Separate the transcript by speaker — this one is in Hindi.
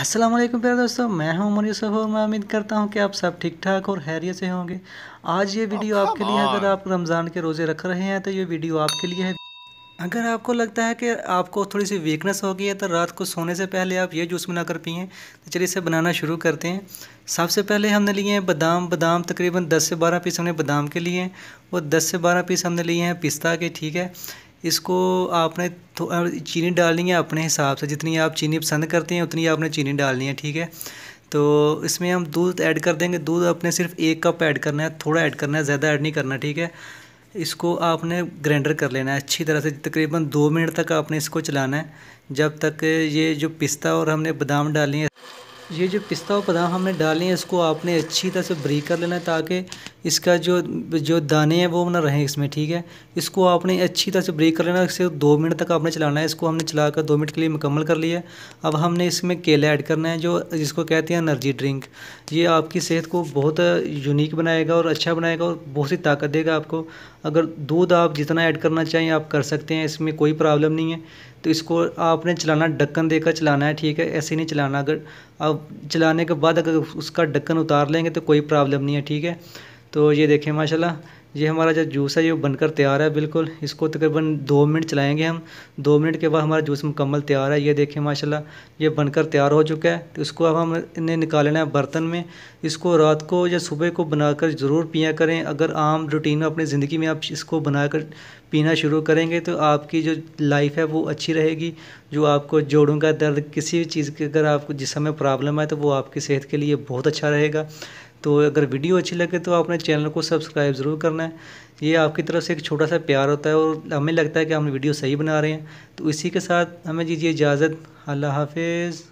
Speaker 1: असलम प्यारे दोस्तों मैं हूं उमर यूसुफ और मैं उम्मीद करता हूं कि आप सब ठीक ठाक और हैरियत से होंगे आज ये oh, वीडियो आपके लिए अगर आप रमज़ान के रोज़े रख रहे हैं तो ये वीडियो आपके लिए है अगर आपको लगता है कि आपको थोड़ी सी वीकनेस हो गई है तो रात को सोने से पहले आप ये जूस बना कर पिए तो चलिए इसे बनाना शुरू करते हैं सबसे पहले हमने लिए हैं बादाम बादाम तकरीबन 10 से 12 पीस हमने बादाम के लिए हैं और 10 से 12 पीस हमने लिए हैं पिस्ता के ठीक है इसको आपने चीनी डालनी है अपने हिसाब से जितनी आप चीनी पसंद करते हैं उतनी आपने चीनी डालनी है ठीक है तो इसमें हम दूध ऐड कर देंगे दूध आपने सिर्फ एक कप ऐड करना है थोड़ा ऐड करना है ज़्यादा ऐड नहीं करना ठीक है इसको आपने ग्राइंडर कर लेना है अच्छी तरह से तकरीबन दो मिनट तक आपने इसको चलाना है जब तक ये जो पिस्ता और हमने बादाम डाली है ये जो पिस्ता और बादाम हमने डाले हैं इसको आपने अच्छी तरह से ब्रीक कर लेना है ताकि इसका जो जो दाने हैं वो ना रहें इसमें ठीक है इसको आपने अच्छी तरह से ब्रीक कर लेना सिर्फ दो मिनट तक आपने चलाना है इसको हमने चला कर दो मिनट के लिए मुकम्मल कर लिया अब हमने इसमें केला ऐड करना है जो जिसको कहते हैं एनर्जी ड्रिंक ये आपकी सेहत को बहुत यूनिक बनाएगा और अच्छा बनाएगा और बहुत सी ताकत देगा आपको अगर दूध आप जितना ऐड करना चाहें आप कर सकते हैं इसमें कोई प्रॉब्लम नहीं है तो इसको आपने चलाना ढक्कन देकर चलाना है ठीक है ऐसे नहीं चलाना अगर आप चलाने के बाद अगर उसका ढक्कन उतार लेंगे तो कोई प्रॉब्लम नहीं है ठीक है तो ये देखें माशाल्लाह ये हमारा जो जूस है ये बनकर तैयार है बिल्कुल इसको तकरीबन दो मिनट चलाएंगे हम दो मिनट के बाद हमारा जूस मुकम्मल तैयार है ये देखें माशाल्लाह ये बनकर तैयार हो चुका है तो इसको अब हम इन्हें निकालना है बर्तन में इसको रात को या सुबह को बनाकर ज़रूर पिया करें अगर आम रूटीन में अपनी ज़िंदगी में आप इसको बनाकर पीना शुरू करेंगे तो आपकी जो लाइफ है वो अच्छी रहेगी जो आपको जोड़ों का दर्द किसी भी चीज़ की अगर आपको जिसमें प्रॉब्लम है तो वो आपकी सेहत के लिए बहुत अच्छा रहेगा तो अगर वीडियो अच्छी लगे तो आपने चैनल को सब्सक्राइब ज़रूर करना है ये आपकी तरफ से एक छोटा सा प्यार होता है और हमें लगता है कि हम वीडियो सही बना रहे हैं तो इसी के साथ हमें दीजिए इजाज़त अल्लाह हाफिज़